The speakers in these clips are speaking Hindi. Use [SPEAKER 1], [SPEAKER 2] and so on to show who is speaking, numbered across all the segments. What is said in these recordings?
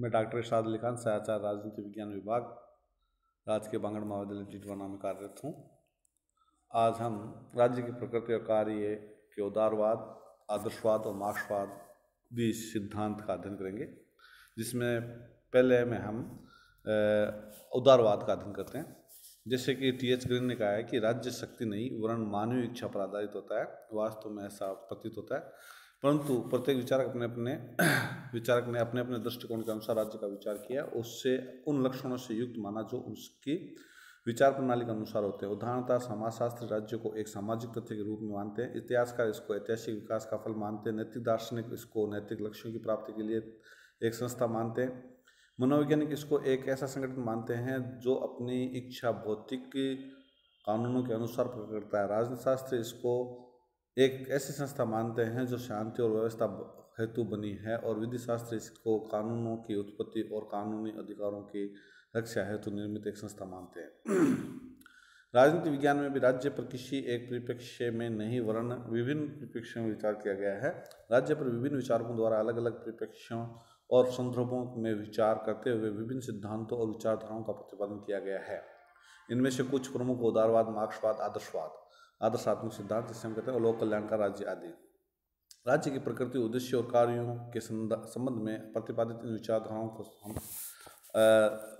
[SPEAKER 1] मैं डॉक्टर इशाद अली खान सयाचार राजनीति विज्ञान विभाग राजकीय बांगड़ महाविद्यालय टिटवाना में कार्यरत हूँ आज हम राज्य की प्रकृति और कार्य के उदारवाद आदर्शवाद और मार्क्सवाद भी सिद्धांत का अध्ययन करेंगे जिसमें पहले में हम उदारवाद का अध्ययन करते हैं जैसे कि टी एच ग्रीन ने कहा है कि राज्य शक्ति नहीं वरण मानवीय इच्छा पर आधारित होता है वास्तव में ऐसा प्रतीत होता है परंतु प्रत्येक विचारक अपने अपने विचारक ने अपने अपने दृष्टिकोण के अनुसार राज्य का विचार किया उससे उन लक्षणों से युक्त माना जो उसकी विचार प्रणाली के अनुसार होते हैं उदाहरणतः समाजशास्त्र राज्य को एक सामाजिक तथ्य के रूप में मानते हैं इतिहासकार इसको ऐतिहासिक विकास का फल मानते हैं नैतिक दार्शनिक इसको नैतिक लक्ष्यों की प्राप्ति के लिए एक संस्था मानते हैं मनोवैज्ञानिक इसको एक ऐसा संगठन मानते हैं जो अपनी इच्छा भौतिक कानूनों के अनुसार प्रकट करता है राजनीतिशास्त्र इसको एक ऐसी संस्था मानते हैं जो शांति और व्यवस्था हेतु बनी है और विधि शास्त्र इसको कानूनों की उत्पत्ति और कानूनी अधिकारों की रक्षा हेतु निर्मित एक संस्था मानते हैं राजनीति विज्ञान में भी राज्य पर किसी एक परिप्रेक्ष्य में नहीं वर्ण विभिन्न परिप्रेक्ष्यों में विचार किया गया है राज्य पर विभिन्न विचारकों द्वारा अलग अलग परिप्रेक्ष्यों और संदर्भों में विचार करते हुए विभिन्न सिद्धांतों और विचारधाराओं का प्रतिपादन किया गया है इनमें से कुछ प्रमुख उदारवाद मार्क्सवाद आदर्शवाद आदर्शात्मक सिद्धांत जिसे हम कहते हैं लोक कल्याण का राज्य आदि राज्य की प्रकृति उद्देश्य और कार्यों के संबंध में प्रतिपादित इन विचारधाराओं को हम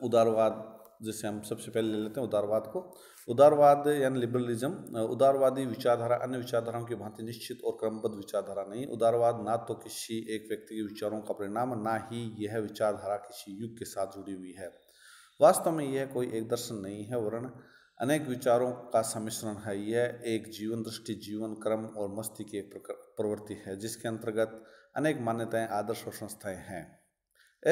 [SPEAKER 1] उदारवाद जिसे हम सबसे पहले ले लेते हैं उदारवाद को उदारवाद यानी लिबरलिज्म उदारवादी विचारधारा अन्य विचारधाराओं की भांति निश्चित और क्रमबद्ध विचारधारा नहीं उदारवाद ना तो किसी एक व्यक्ति के विचारों का परिणाम ना ही यह विचारधारा किसी युग के साथ जुड़ी हुई है वास्तव में यह कोई एक दर्शन नहीं है वरण अनेक विचारों का सम्मिश्रण है यह एक जीवन दृष्टि जीवन क्रम और मस्ती की एक प्रवृत्ति है जिसके अंतर्गत अनेक मान्यताएं आदर्श और संस्थाएं हैं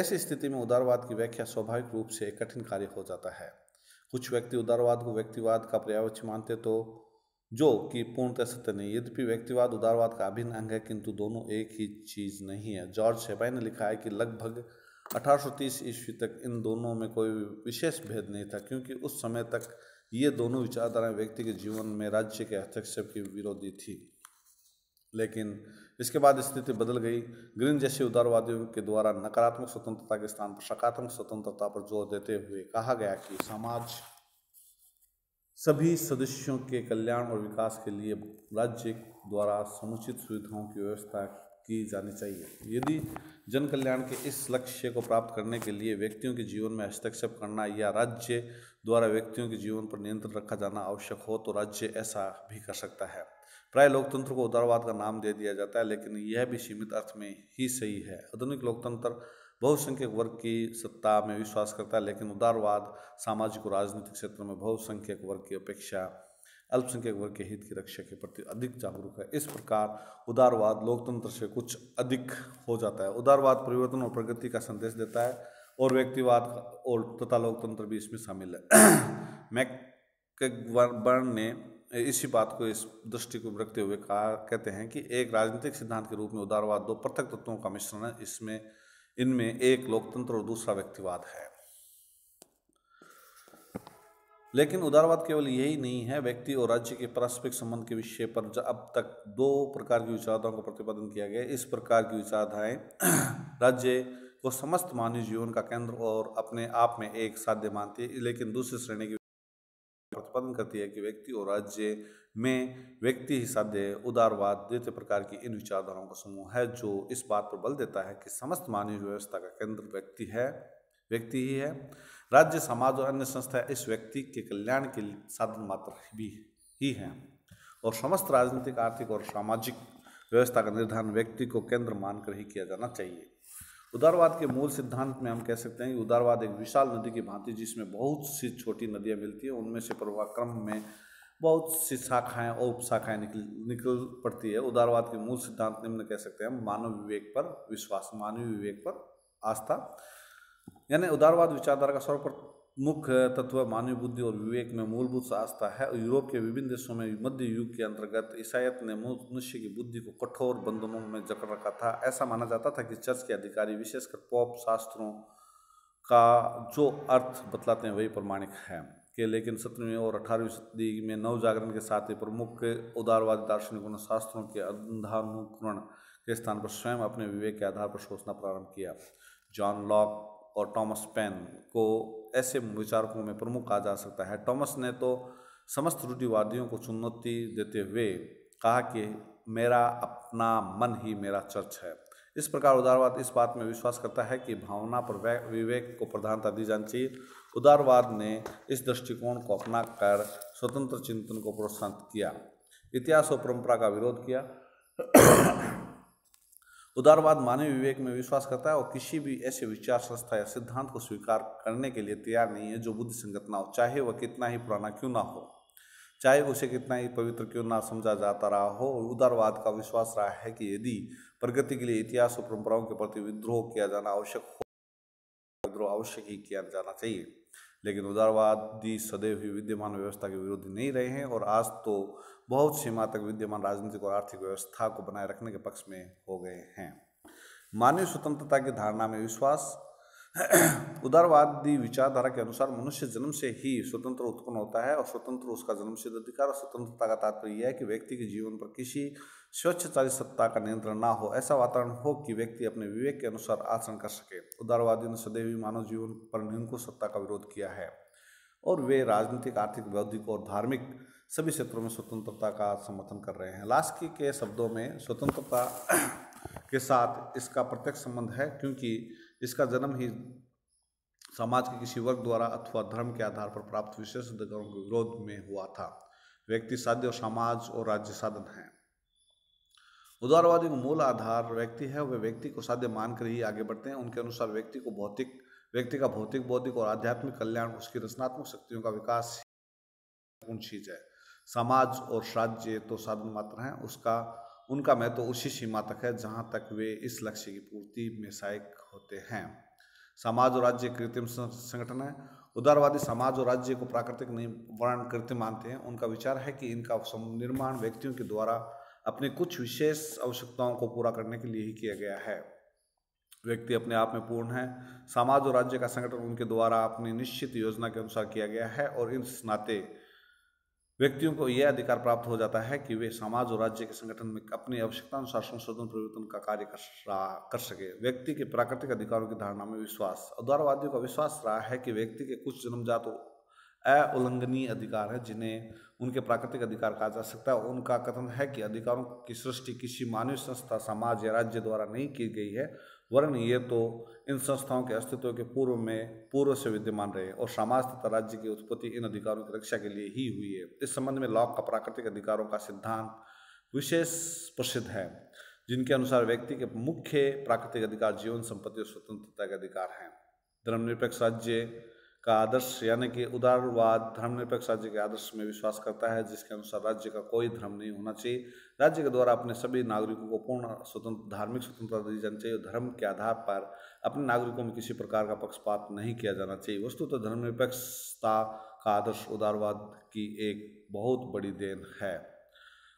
[SPEAKER 1] ऐसी स्थिति में उदारवाद की व्याख्या स्वाभाविक रूप से एक कठिन कार्य हो जाता है कुछ व्यक्ति उदारवाद को व्यक्तिवाद का पर्यावच मानते तो जो कि पूर्णतः सत्य नहीं यद्यपि व्यक्तिवाद उदारवाद का अभिन्न अंग है किंतु दोनों एक ही चीज़ नहीं है जॉर्ज शेबाई ने लिखा है कि लगभग 1830 ईस्वी तक इन दोनों में कोई विशेष भेद नहीं था क्योंकि उस समय तक ये दोनों विचारधाराएं व्यक्ति के जीवन में राज्य के हस्तक्षेप की विरोधी थी लेकिन इसके बाद स्थिति बदल गई ग्रीन जैसे उदारवादियों के द्वारा नकारात्मक स्वतंत्रता के स्थान पर सकारात्मक स्वतंत्रता पर जोर देते हुए कहा गया कि समाज सभी सदस्यों के कल्याण और विकास के लिए राज्य द्वारा समुचित सुविधाओं की व्यवस्था की जानी चाहिए यदि जन कल्याण के इस लक्ष्य को प्राप्त करने के लिए व्यक्तियों के जीवन में हस्तक्षेप करना या राज्य द्वारा व्यक्तियों के जीवन पर नियंत्रण रखा जाना आवश्यक हो तो राज्य ऐसा भी कर सकता है प्राय लोकतंत्र को उदारवाद का नाम दे दिया जाता है लेकिन यह भी सीमित अर्थ में ही सही है आधुनिक लोकतंत्र बहुसंख्यक वर्ग की सत्ता में विश्वास करता है लेकिन उदारवाद सामाजिक और राजनीतिक क्षेत्र में बहुसंख्यक वर्ग की अपेक्षा अल्पसंख्यक वर्ग के हित की रक्षा के प्रति अधिक जागरूक है इस प्रकार उदारवाद लोकतंत्र से कुछ अधिक हो जाता है उदारवाद परिवर्तन और प्रगति का संदेश देता है और व्यक्तिवाद और तथा लोकतंत्र भी इसमें शामिल है मैकबर्न ने इसी बात को इस दृष्टि को रखते हुए कहा कहते हैं कि एक राजनीतिक सिद्धांत के रूप में उदारवाद दो पृथक तत्वों का मिश्रण है इसमें इनमें एक लोकतंत्र और दूसरा व्यक्तिवाद है लेकिन उदारवाद केवल यही नहीं है व्यक्ति और राज्य के पारस्परिक संबंध के विषय पर अब तक दो प्रकार की विचारधाराओं का प्रतिपादन किया गया इस प्रकार की विचारधाराएं राज्य वो समस्त मानवीय जीवन का केंद्र और अपने आप में एक साध्य मानती है लेकिन दूसरी श्रेणी की प्रतिपादन करती है कि व्यक्ति और राज्य में व्यक्ति ही साध्य उदारवाद द्वितीय प्रकार की इन विचारधाराओं का समूह है जो इस बात पर बल देता है कि समस्त मानवीय व्यवस्था का केंद्र व्यक्ति है व्यक्ति ही है राज्य समाज और अन्य संस्था इस व्यक्ति के कल्याण के साधन मात्र भी ही हैं और समस्त राजनीतिक आर्थिक और सामाजिक व्यवस्था का निर्धारण व्यक्ति को केंद्र मानकर ही किया जाना चाहिए उदारवाद के मूल सिद्धांत में हम कह सकते हैं कि उदारवाद एक विशाल नदी की भांति जिसमें बहुत सी छोटी नदियाँ मिलती हैं उनमें से प्रवाहक्रम में बहुत सी शाखाएँ और उप निकल निकल पड़ती है उदारवाद के मूल सिद्धांत निम्न कह सकते हैं मानव विवेक पर विश्वास मानवीय विवेक पर आस्था यानी उदारवाद विचारधारा का सर्वप्रथम मुख्य तत्व मानवीय बुद्धि और विवेक में मूलभूत आस्था है और यूरोप के विभिन्न देशों में मध्य युग के अंतर्गत ईसाइत ने मनुष्य की बुद्धि को कठोर बंधनों में जकड़ रखा था ऐसा माना जाता था कि चर्च के अधिकारी विशेषकर पॉप शास्त्रों का जो अर्थ बतलाते हैं वही प्रमाणिक है कि लेकिन सत्रहवीं और अठारहवीं सदी में नव जागरण के साथ ही प्रमुख उदारवादी दार्शनिकों ने शास्त्रों के अंधानुकरण के स्थान पर स्वयं अपने विवेक के आधार पर सोचना प्रारंभ किया जॉन लॉक और टॉमस पेन को ऐसे विचारकों में प्रमुख कहा जा सकता है टॉमस ने तो समस्त रूढ़िवादियों को चुनौती देते हुए कहा कि मेरा अपना मन ही मेरा चर्च है इस प्रकार उदारवाद इस बात में विश्वास करता है कि भावना पर विवेक को प्रधानता दी जानी चाहिए उदारवाद ने इस दृष्टिकोण को अपना कर स्वतंत्र चिंतन को प्रोत्साहित किया इतिहास और परंपरा का विरोध किया उदारवाद मानव विवेक में विश्वास करता है और किसी भी ऐसे विचार संस्था या सिद्धांत को स्वीकार करने के लिए तैयार नहीं है जो बुद्धि संगत ना हो चाहे वह कितना ही पुराना क्यों ना हो चाहे उसे कितना ही पवित्र क्यों ना समझा जाता रहा हो उदारवाद का विश्वास रहा है कि यदि प्रगति के लिए इतिहास और परंपराओं के प्रति विद्रोह किया जाना आवश्यक हो तो विद्रोह आवश्यक ही किया जाना चाहिए लेकिन उदारवादी सदैव ही विद्यमान व्यवस्था के विरोधी नहीं रहे हैं और आज तो बहुत सीमा तक विद्यमान राजनीतिक और आर्थिक व्यवस्था को बनाए रखने के पक्ष में हो गए हैं मानवीय स्वतंत्रता की धारणा में विश्वास उदारवादी विचारधारा के अनुसार मनुष्य जन्म से ही स्वतंत्र उत्पन्न होता है और स्वतंत्र उसका जन्म अधिकार और स्वतंत्रता का तात्पर्य यह है कि व्यक्ति के जीवन पर किसी स्वच्छचारी सत्ता का नियंत्रण ना हो ऐसा वातावरण हो कि व्यक्ति अपने विवेक के अनुसार आचरण कर सके उदारवादियों ने सदैव मानव जीवन पर निरंकुश सत्ता का विरोध किया है और वे राजनीतिक आर्थिक बौद्धिक और धार्मिक सभी क्षेत्रों में स्वतंत्रता का समर्थन कर रहे हैं लास्की के शब्दों में स्वतंत्रता के साथ इसका प्रत्यक्ष संबंध है क्योंकि इसका जन्म ही समाज के किसी वर्ग द्वारा अथवा धर्म के आधार पर प्राप्त विशेष अधिकारों के विरोध में हुआ था व्यक्ति साध्य और समाज और राज्य साधन है उदारवादी का मूल आधार व्यक्ति है वे व्यक्ति को साध्य मानकर ही आगे बढ़ते हैं उनके अनुसार व्यक्ति को भौतिक व्यक्ति का भौतिक बौद्धिक और आध्यात्मिक कल्याण उसकी रचनात्मक शक्तियों का विकास चीज है समाज और राज्य तो साधन मात्र हैं उसका उनका महत्व तो उसी सीमा तक है जहाँ तक वे इस लक्ष्य की पूर्ति में सहायक होते हैं समाज और राज्य कृत्रिम संगठन है उदारवादी समाज और राज्य को प्राकृतिक नहीं वर्ण कृत्रिम मानते हैं उनका विचार है कि इनका निर्माण व्यक्तियों के द्वारा अपने कुछ विशेष आवश्यकताओं को पूरा करने के लिए ही किया गया है व्यक्ति अपने आप में पूर्ण है समाज और राज्य का संगठन उनके द्वारा अपनी निश्चित योजना के अनुसार किया गया है और इन नाते व्यक्तियों को यह अधिकार प्राप्त हो जाता है कि वे समाज और राज्य के संगठन में अपनी आवश्यकता अनुसार संशोधन परिवर्तन का कार्य कर रहा कर सके व्यक्ति के प्राकृतिक अधिकारों की धारणा में विश्वास उदारवादियों का विश्वास रहा है कि व्यक्ति के कुछ जन्मजात अउल्लंघनीय अधिकार है जिन्हें उनके प्राकृतिक अधिकार कहा जा सकता है उनका कथन है कि अधिकारों की सृष्टि किसी मानव संस्था समाज या राज्य द्वारा नहीं की गई है वरन ये तो इन संस्थाओं के अस्तित्व के पूर्व में पूर्व से विद्यमान रहे और समाज तथा राज्य की उत्पत्ति इन अधिकारों की रक्षा के लिए ही हुई है इस संबंध में लॉक का प्राकृतिक अधिकारों का सिद्धांत विशेष प्रसिद्ध है जिनके अनुसार व्यक्ति के मुख्य प्राकृतिक अधिकार जीवन संपत्ति और स्वतंत्रता के अधिकार हैं धर्मनिरपेक्ष राज्य का आदर्श यानी कि उदारवाद धर्मनिरपेक्ष राज्य के आदर्श में विश्वास करता है जिसके अनुसार राज्य का कोई धर्म नहीं होना चाहिए राज्य के द्वारा अपने सभी नागरिकों को पूर्ण स्वतंत्र धार्मिक स्वतंत्रता दी जानी चाहिए और धर्म के आधार पर अपने नागरिकों में किसी प्रकार का पक्षपात नहीं किया जाना चाहिए वस्तु तो धर्मनिरपेक्षता का आदर्श उदारवाद की एक बहुत बड़ी देन है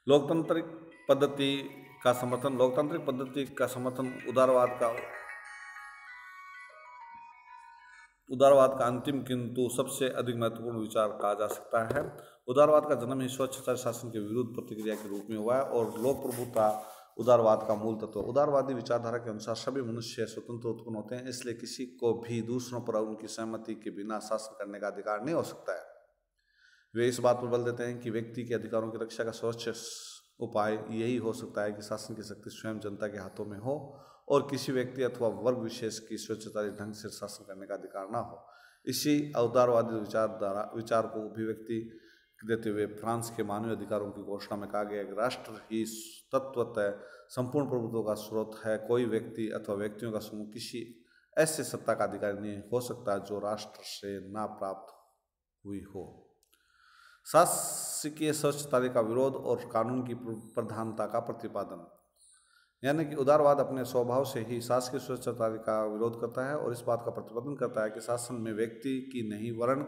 [SPEAKER 1] लोकतांत्रिक पद्धति का समर्थन लोकतांत्रिक पद्धति का समर्थन उदारवाद का उदारवाद का अंतिम किंतु सबसे अधिक महत्वपूर्ण विचार कहा जा सकता है उदारवाद का जन्म ही स्वच्छता शासन के विरुद्ध प्रतिक्रिया के रूप में हुआ है और लोक प्रभुता उदारवाद का मूल तत्व उदारवादी विचारधारा के अनुसार सभी मनुष्य स्वतंत्र उत्पन्न होते हैं इसलिए किसी को भी दूसरों पर उनकी सहमति के बिना शासन करने का अधिकार नहीं हो सकता है वे इस बात पर बल देते हैं कि व्यक्ति के अधिकारों की रक्षा का स्वच्छ उपाय यही हो सकता है कि शासन की शक्ति स्वयं जनता के हाथों में हो और किसी व्यक्ति अथवा वर्ग विशेष की स्वच्छता ढंग से शासन करने का अधिकार ना हो इसी अवतारवादी विचारधारा विचार को अभिव्यक्ति देते हुए फ्रांस के मानवीय अधिकारों की घोषणा में कहा गया कि राष्ट्र ही तत्वतः संपूर्ण प्रभुत्व का स्रोत है कोई व्यक्ति अथवा व्यक्तियों का समूह किसी ऐसे सत्ता का अधिकारी नहीं हो सकता जो राष्ट्र से ना प्राप्त हुई हो शासकीय स्वच्छता का विरोध और कानून की प्रधानता का प्रतिपादन यानी कि उदारवाद अपने स्वभाव से ही शासकीय स्वच्छता का विरोध करता है और इस बात का प्रतिपादन करता है कि शासन में व्यक्ति की नहीं वर्ण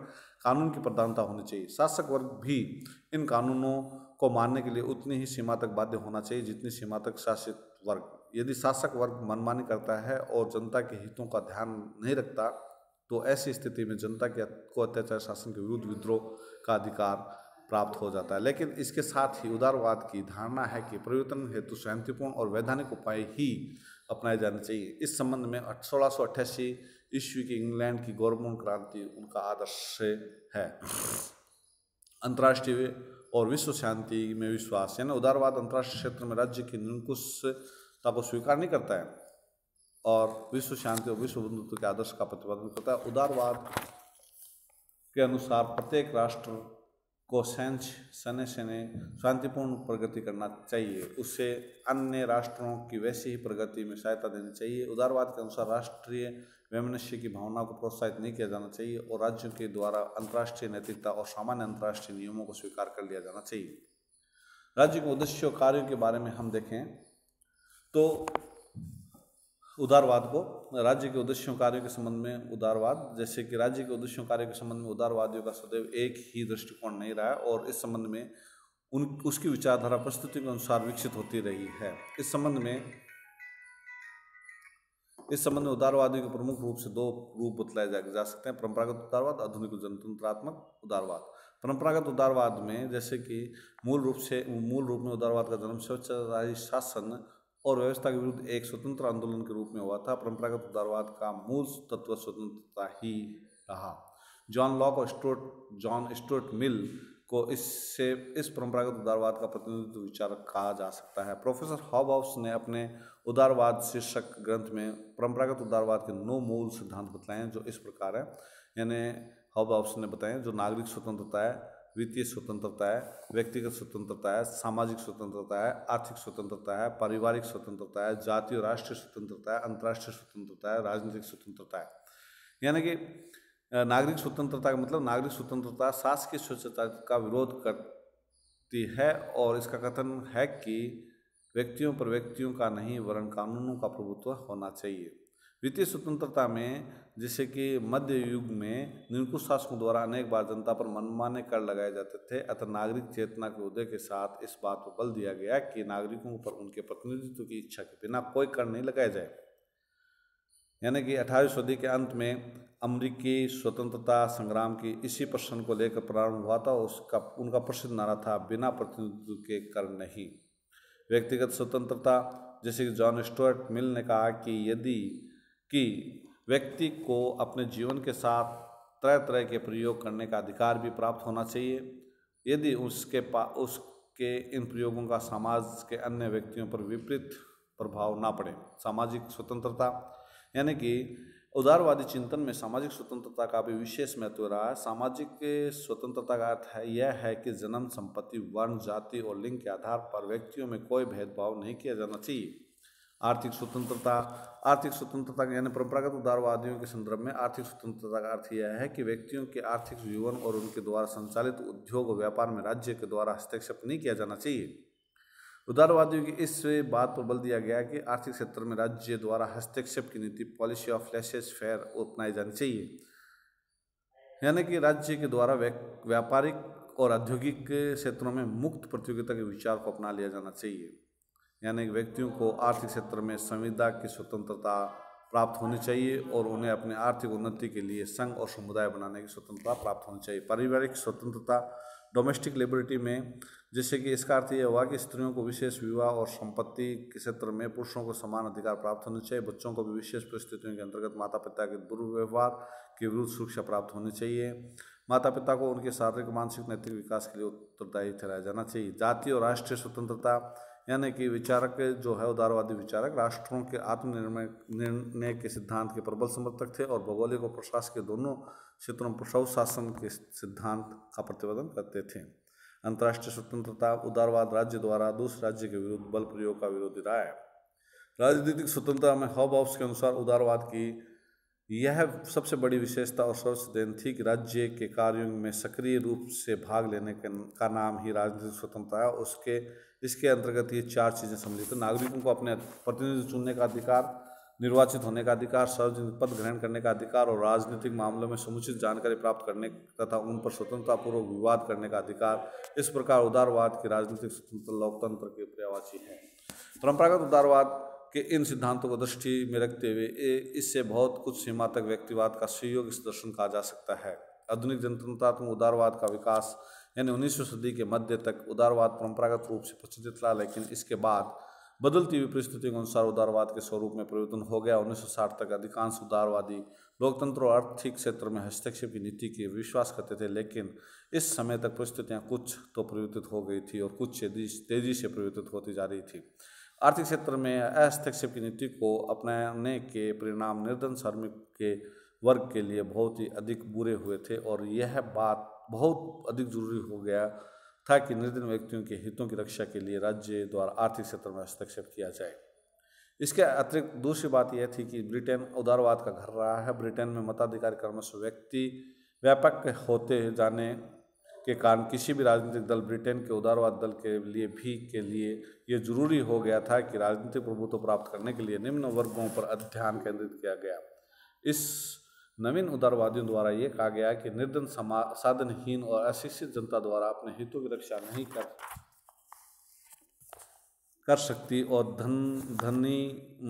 [SPEAKER 1] कानून की प्रधानता होनी चाहिए शासक वर्ग भी इन कानूनों को मानने के लिए उतनी ही सीमा तक बाध्य होना चाहिए जितनी सीमा तक शासित वर्ग यदि शासक वर्ग मनमानी करता है और जनता के हितों का ध्यान नहीं रखता तो ऐसी स्थिति में जनता के को अत्याचार शासन के विरुद्ध विद्रोह का अधिकार प्राप्त हो जाता है लेकिन इसके साथ ही उदारवाद की धारणा है कि परिवर्तन हेतु शांतिपूर्ण और वैधानिक उपाय ही अपनाए जाने चाहिए इस संबंध में सोलह सौ ईस्वी की इंग्लैंड की गौरवपूर्ण क्रांति उनका आदर्श है अंतर्राष्ट्रीय और विश्व शांति में विश्वास यानी उदारवाद अंतर्राष्ट्रीय क्षेत्र में राज्य की निरंकुशता को स्वीकार नहीं करता है और विश्व शांति और विश्व बंधुत्व के आदर्श का प्रतिपादन करता है उदारवाद के अनुसार प्रत्येक राष्ट्र को संच सने सने शांतिपूर्ण प्रगति करना चाहिए उससे अन्य राष्ट्रों की वैसी ही प्रगति में सहायता देनी चाहिए उदारवाद के अनुसार राष्ट्रीय वैमनुष्य की भावना को प्रोत्साहित नहीं किया जाना चाहिए और राज्यों के द्वारा अंतर्राष्ट्रीय नैतिकता और सामान्य अंतर्राष्ट्रीय नियमों को स्वीकार कर लिया जाना चाहिए राज्य के उद्देश्य और कार्यों के बारे में हम देखें तो उदारवाद को राज्य के उद्देश्यों कार्यों के संबंध में उदारवाद जैसे कि राज्य के उद्देश्यों कार्यों के संबंध में उदारवादियों का सदैव एक ही दृष्टिकोण नहीं रहा है और इस संबंध में उन उसकी विचारधारा प्रस्तुति के अनुसार विकसित होती रही है इस संबंध में इस संबंध में उदारवादियों के प्रमुख रूप से दो रूप बतलाए जा, जा सकते हैं परंपरागत उदारवाद आधुनिक जनतंत्रात्मक उदारवाद परंपरागत उदारवाद में जैसे कि मूल रूप से मूल रूप में उदारवाद का जन्म स्वेच्छाचारी शासन और व्यवस्था के विरुद्ध एक स्वतंत्र आंदोलन के रूप में हुआ था परंपरागत उदारवाद का मूल तत्व स्वतंत्रता ही रहा जॉन लॉक और स्टोर्ट जॉन स्टोर्ट मिल को इससे इस परंपरागत उदारवाद का प्रतिनिधित्व विचार कहा जा सकता है प्रोफेसर हॉबॉब्स ने अपने उदारवाद शीर्षक ग्रंथ में परंपरागत उदारवाद के नौ मूल सिद्धांत बताए हैं जो इस प्रकार है यानी हॉबॉब्स ने बताए जो नागरिक स्वतंत्रता है वित्तीय स्वतंत्रता है व्यक्तिगत स्वतंत्रता है सामाजिक स्वतंत्रता है आर्थिक स्वतंत्रता है पारिवारिक स्वतंत्रता है जातीय और राष्ट्रीय स्वतंत्रता है अंतर्राष्ट्रीय स्वतंत्रता है राजनीतिक स्वतंत्रता है यानी कि नागरिक स्वतंत्रता का मतलब नागरिक स्वतंत्रता शासकीय स्वच्छता का विरोध करती है और इसका कथन है कि व्यक्तियों पर व्यक्तियों का नहीं वरण कानूनों का प्रभुत्व होना चाहिए वित्तीय स्वतंत्रता में जैसे कि मध्य युग में निरंकुश शासकों द्वारा अनेक बार जनता पर मनमाने कर लगाए जाते थे अतः नागरिक चेतना के उदय के साथ इस बात पर बल दिया गया कि नागरिकों पर उनके प्रतिनिधित्व की इच्छा के बिना कोई कर नहीं लगाया जाए यानी कि अठारहवीं सदी के अंत में अमरीकी स्वतंत्रता संग्राम की इसी प्रश्न को लेकर प्रारंभ हुआ था उसका उनका प्रसिद्ध नारा था बिना प्रतिनिधित्व के कर नहीं व्यक्तिगत स्वतंत्रता जैसे कि जॉन स्टुअर्ट मिल ने कहा कि यदि कि व्यक्ति को अपने जीवन के साथ तरह तरह के प्रयोग करने का अधिकार भी प्राप्त होना चाहिए यदि उसके पा उसके इन प्रयोगों का समाज के अन्य व्यक्तियों पर विपरीत प्रभाव ना पड़े सामाजिक स्वतंत्रता यानी कि उदारवादी चिंतन में सामाजिक स्वतंत्रता का भी विशेष महत्व रहा है सामाजिक स्वतंत्रता का अर्थ है यह है कि जन्म संपत्ति वर्ण जाति और लिंग के आधार पर व्यक्तियों में कोई भेदभाव नहीं किया जाना चाहिए आर्थिक स्वतंत्रता आर्थिक स्वतंत्रता यानी परंपरागत उदारवादियों के संदर्भ में आर्थिक स्वतंत्रता का अर्थ यह है कि व्यक्तियों के आर्थिक जीवन और उनके द्वारा संचालित उद्योग और व्यापार में राज्य के द्वारा हस्तक्षेप नहीं किया जाना चाहिए उदारवादियों की इस बात पर बल दिया गया कि आर्थिक क्षेत्र में राज्य द्वारा हस्तक्षेप की नीति पॉलिसी ऑफ लेसेस फेयर अपनाई जानी चाहिए यानी कि राज्य के द्वारा व्यापारिक और औद्योगिक क्षेत्रों में मुक्त प्रतियोगिता के विचार को अपना लिया जाना चाहिए यानी व्यक्तियों को आर्थिक क्षेत्र में संविदा की स्वतंत्रता प्राप्त होनी चाहिए और उन्हें अपने आर्थिक उन्नति के लिए संघ और समुदाय बनाने की स्वतंत्रता प्राप्त होनी चाहिए पारिवारिक स्वतंत्रता डोमेस्टिक लिबर्टी में जैसे कि इसका अर्थ यह हुआ कि स्त्रियों को विशेष विवाह और संपत्ति के क्षेत्र में पुरुषों को समान अधिकार प्राप्त होने चाहिए बच्चों को भी विशेष परिस्थितियों के अंतर्गत माता पिता के दुर्व्यवहार के विरुद्ध सुरक्षा प्राप्त होनी चाहिए माता पिता को उनके शारीरिक मानसिक नैतिक विकास के लिए उत्तरदायी ठहराया जाना चाहिए जाति और राष्ट्रीय स्वतंत्रता यानी कि विचारक जो है उदारवादी विचारक राष्ट्रों के आत्मनिर्णय निर्णय के सिद्धांत के प्रबल समर्थक थे और भौगोलिक और प्रशासन के दोनों क्षेत्रों पर प्रसव शासन के सिद्धांत का प्रतिपादन करते थे अंतर्राष्ट्रीय स्वतंत्रता उदारवाद राज्य द्वारा दूसरे राज्य के विरुद्ध बल प्रयोग का विरोधी राय राजनीतिक स्वतंत्रता में हब हाउस के अनुसार उदारवाद की यह सबसे बड़ी विशेषता और देन थी कि राज्य के कार्यों में सक्रिय रूप से भाग लेने का नाम ही राजनीतिक स्वतंत्रता है उसके इसके अंतर्गत ये चार चीज़ें सम्मिलित तो नागरिकों को अपने प्रतिनिधि चुनने का अधिकार निर्वाचित होने का अधिकार सार्वजनिक पद ग्रहण करने का अधिकार और राजनीतिक मामलों में समुचित जानकारी प्राप्त करने तथा उन पर स्वतंत्रतापूर्वक विवाद करने का अधिकार इस प्रकार उदारवाद की राजनीतिक स्वतंत्र लोकतंत्र के पर्यावाची है परंपरागत उदारवाद कि इन सिद्धांतों को दृष्टि में रखते हुए इससे बहुत कुछ सीमा तक व्यक्तिवाद का सहयोग इस दर्शन कहा जा सकता है आधुनिक जनतंत्रात्मक उदारवाद का विकास यानी उन्नीसवीं सदी के मध्य तक उदारवाद परंपरागत रूप से प्रचलित रहा लेकिन इसके बाद बदलती हुई परिस्थितियों के अनुसार उदारवाद के स्वरूप में परिवर्तन हो गया 1960 तक अधिकांश उदारवादी लोकतंत्र और आर्थिक क्षेत्र में हस्तक्षेप की नीति के विश्वास करते थे लेकिन इस समय तक परिस्थितियाँ कुछ तो परिवर्तित हो गई थी और कुछ तेजी से परिवर्तित होती जा रही थी आर्थिक क्षेत्र में हस्तक्षेप की नीति को अपनाने के परिणाम निर्धन श्रमिक के वर्ग के लिए बहुत ही अधिक बुरे हुए थे और यह बात बहुत अधिक जरूरी हो गया था कि निर्धन व्यक्तियों के हितों की रक्षा के लिए राज्य द्वारा आर्थिक क्षेत्र में हस्तक्षेप किया जाए इसके अतिरिक्त दूसरी बात यह थी कि ब्रिटेन उदारवाद का घर रहा है ब्रिटेन में मताधिकार कर्मश व्यक्ति व्यापक होते जाने के कारण किसी भी राजनीतिक दल ब्रिटेन के उदारवाद दल के लिए भी के लिए ये जरूरी हो गया था कि राजनीतिक प्रभुत्व प्राप्त करने के लिए निम्न वर्गों पर अध्ययन केंद्रित किया गया इस नवीन उदारवादियों द्वारा ये कहा गया कि निर्धन साधनहीन और अशिक्षित जनता द्वारा अपने हितों की रक्षा नहीं कर कर सकती और धन धनी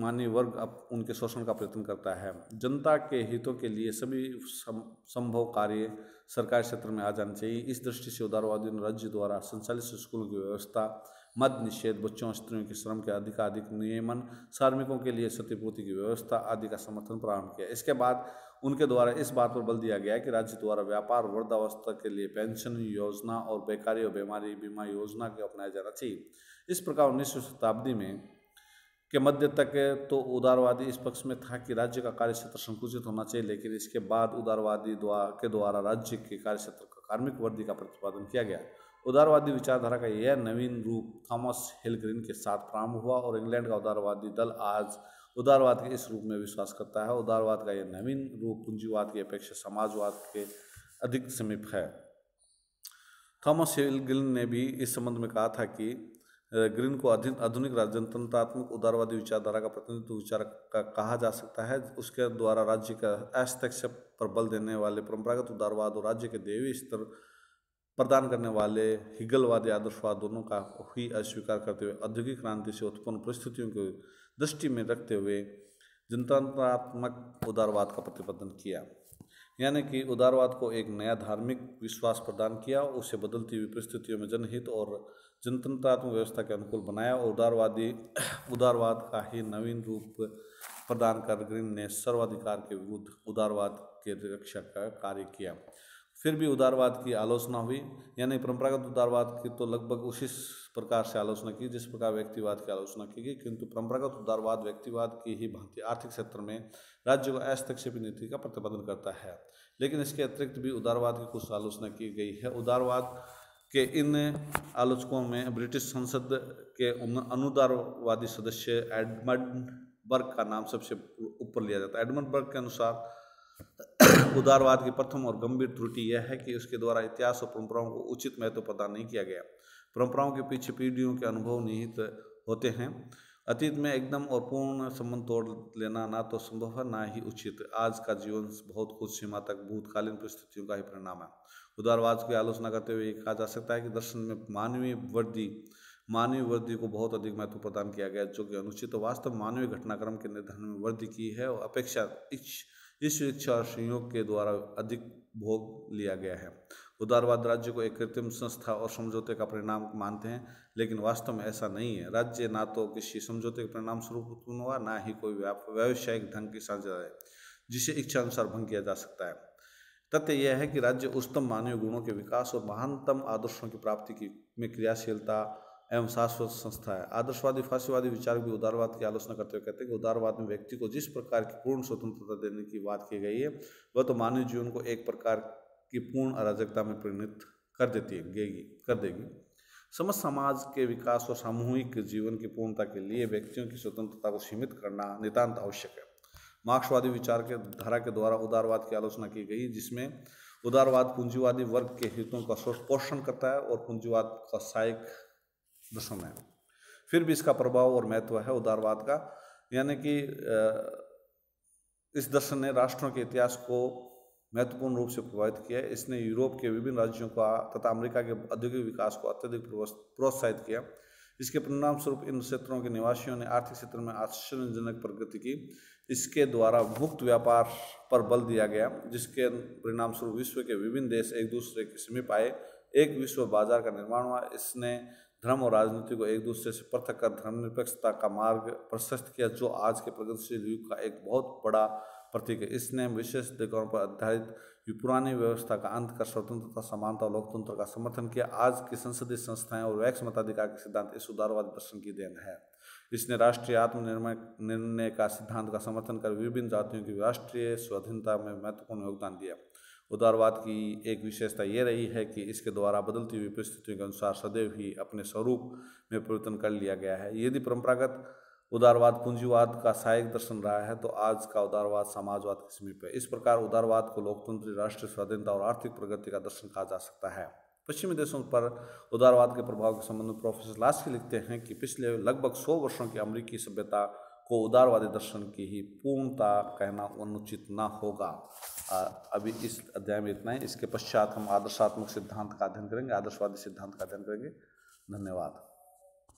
[SPEAKER 1] मानी वर्ग अब उनके शोषण का प्रयत्न करता है जनता के हितों के लिए सभी संभव कार्य सरकारी क्षेत्र में आ जाने चाहिए इस दृष्टि से उदारवादी राज्य द्वारा संचालित स्कूल की व्यवस्था मद निषेध बच्चों स्त्रियों के श्रम के अधिकाधिक नियमन श्रमिकों के लिए क्षतिपूर्ति की व्यवस्था आदि का समर्थन प्रारंभ किया इसके बाद उनके द्वारा इस बात पर बल दिया गया है कि राज्य द्वारा व्यापार वृद्धावस्था के लिए पेंशन योजना और बेकारी और बीमारी बीमा योजना के अपनाया जाना चाहिए इस प्रकार उन्नीसवीं शताब्दी में के मध्य तक तो उदारवादी इस पक्ष में था कि राज्य का कार्य क्षेत्र संकुचित होना चाहिए लेकिन इसके बाद उदारवादी द्वारा के द्वारा राज्य के कार्य क्षेत्र का कार्मिक वृद्धि का प्रतिपादन किया गया उदारवादी विचारधारा का यह नवीन रूप थॉमस हिलग्रीन के साथ प्रारंभ हुआ और इंग्लैंड का उदारवादी दल आज उदारवाद के इस रूप में विश्वास करता है उदारवाद का यह नवीन रूप पूंजीवाद की अपेक्षा समाजवाद के अधिक समीप है थॉमस हिलगिल ने भी इस संबंध में कहा था कि ग्रीन को अधिन आधुनिक राजतंत्रात्मक उदारवादी विचारधारा का प्रतिनिधित्व विचार का कहा जा सकता है उसके द्वारा राज्य का हस्तक्षेप पर बल देने वाले परंपरागत उदारवाद और राज्य के देवी स्तर प्रदान करने वाले हिगलवादी आदर्शवाद दोनों का ही अस्वीकार करते हुए औद्योगिक क्रांति से उत्पन्न परिस्थितियों के दृष्टि में रखते हुए जनतंत्रात्मक उदारवाद का प्रतिपादन किया यानी कि उदारवाद को एक नया धार्मिक विश्वास प्रदान किया उसे बदलती हुई परिस्थितियों में जनहित और जनतंत्रात्मक व्यवस्था के अनुकूल बनाया और उदारवादी उदारवाद का ही नवीन रूप प्रदान कर ग्रीन ने सर्वाधिकार के विरुद्ध उदारवाद के रक्षा का कार्य किया फिर भी उदारवाद की आलोचना हुई यानी परंपरागत उदारवाद की तो लगभग उसी प्रकार से आलोचना की जिस प्रकार व्यक्तिवाद की आलोचना की गई किंतु परंपरागत उदारवाद व्यक्तिवाद की ही भांति आर्थिक क्षेत्र में राज्य को हस्तक्षेपी नीति का प्रतिपादन करता है लेकिन इसके अतिरिक्त भी उदारवाद की कुछ आलोचना की गई है उदारवाद के इन आलोचकों में ब्रिटिश संसद के अनुदारवादी सदस्य एडमंड बर्ग का नाम सबसे ऊपर लिया जाता है एडमंड बर्ग के अनुसार उदारवाद की प्रथम और गंभीर त्रुटि यह है कि उसके द्वारा इतिहास और परंपराओं को उचित महत्व तो प्रदान नहीं किया गया परंपराओं के पीछे पीढ़ियों के अनुभव निहित होते हैं अतीत में एकदम और पूर्ण संबंध तोड़ लेना ना तो संभव है ना ही उचित आज का जीवन बहुत कुछ सीमा तक भूतकालीन परिस्थितियों का ही परिणाम है उदारवाद की आलोचना करते हुए कहा जा सकता है कि दर्शन में मानवीय वृद्धि मानवीय वृद्धि को बहुत अधिक महत्व प्रदान किया गया जो कि अनुचित वास्तव मानवीय घटनाक्रम के निर्धारण में वृद्धि की है और अपेक्षा इस शिक्षा संयोग के द्वारा अधिक भोग लिया गया है उदारवाद राज्य को एक कृत्रिम संस्था और समझौते का परिणाम मानते हैं लेकिन वास्तव में ऐसा नहीं है राज्य ना तो किसी समझौते के परिणाम स्वरूप उत्पन्न हुआ ना ही कोई व्यावसायिक ढंग की साझेदारी जिसे इच्छा अनुसार भंग किया जा सकता है तथ्य यह है कि राज्य उच्चतम मानवीय गुणों के विकास और महानतम आदर्शों की प्राप्ति की में क्रियाशीलता एवं शाश्वत संस्था है आदर्शवादी फांसीवादी विचार भी उदारवाद की आलोचना करते हुए कहते हैं कि उदारवाद में व्यक्ति को जिस प्रकार की पूर्ण स्वतंत्रता देने की बात की गई है वह तो मानव जीवन को एक प्रकार की पूर्ण अराजकता में परिणत कर देती है गेगी कर देगी समस्त समाज के विकास और सामूहिक जीवन की पूर्णता के लिए व्यक्तियों की स्वतंत्रता को सीमित करना नितांत आवश्यक है मार्क्सवादी विचार के धारा के द्वारा उदारवाद की आलोचना की गई जिसमें उदारवाद पूंजीवादी वर्ग के हितों का पोषण करता है और पूंजीवाद का सहायक दशम है फिर भी इसका प्रभाव और महत्व है उदारवाद का यानी कि इस दर्शन ने राष्ट्रों के इतिहास को महत्वपूर्ण रूप से प्रभावित किया इसने यूरोप के विभिन्न राज्यों का तथा अमेरिका के औद्योगिक विकास को अत्यधिक प्रोत्साहित किया इसके परिणाम स्वरूप इन क्षेत्रों के निवासियों ने आर्थिक क्षेत्र में आश्चर्यजनक प्रगति की इसके द्वारा मुक्त व्यापार पर बल दिया गया जिसके परिणाम स्वरूप विश्व के विभिन्न देश एक दूसरे के समीप आए एक विश्व बाजार का निर्माण हुआ इसने धर्म और राजनीति को एक दूसरे से पृथक कर धर्मनिरपेक्षता का मार्ग प्रशस्त किया जो आज के प्रगतिशील युग का एक बहुत बड़ा प्रतीक है इसने विशेष अधिकारों पर आधारित पुरानी व्यवस्था का अंत कर स्वतंत्रता समानता और लोकतंत्र का समर्थन किया आज की संसदीय संस्थाएं और वैक्स मताधिकार के सिद्धांत इस उदारवादी दर्शन की देन है इसने राष्ट्रीय आत्मनिर्णय निर्णय का सिद्धांत का समर्थन कर विभिन्न जातियों की राष्ट्रीय स्वाधीनता में महत्वपूर्ण योगदान दिया उदारवाद की एक विशेषता ये रही है कि इसके द्वारा बदलती हुई परिस्थितियों के अनुसार सदैव ही अपने स्वरूप में परिवर्तन कर लिया गया है यदि परंपरागत उदारवाद पूंजीवाद का सहायक दर्शन रहा है तो आज का उदारवाद समाजवाद के समीप है इस प्रकार उदारवाद को लोकतंत्र राष्ट्रीय स्वाधीनता और आर्थिक प्रगति का दर्शन कहा जा सकता है पश्चिमी देशों पर उदारवाद के प्रभाव के संबंध में प्रोफेसर लास्की लिखते हैं कि पिछले लगभग सौ वर्षों की अमरीकी सभ्यता को उदारवादी दर्शन की ही पूर्णता कहना अनुचित न होगा अभी इस अध्याय में इतना ही इसके पश्चात हम आदर्शात्मक सिद्धांत का अध्ययन करेंगे आदर्शवादी सिद्धांत का अध्ययन करेंगे धन्यवाद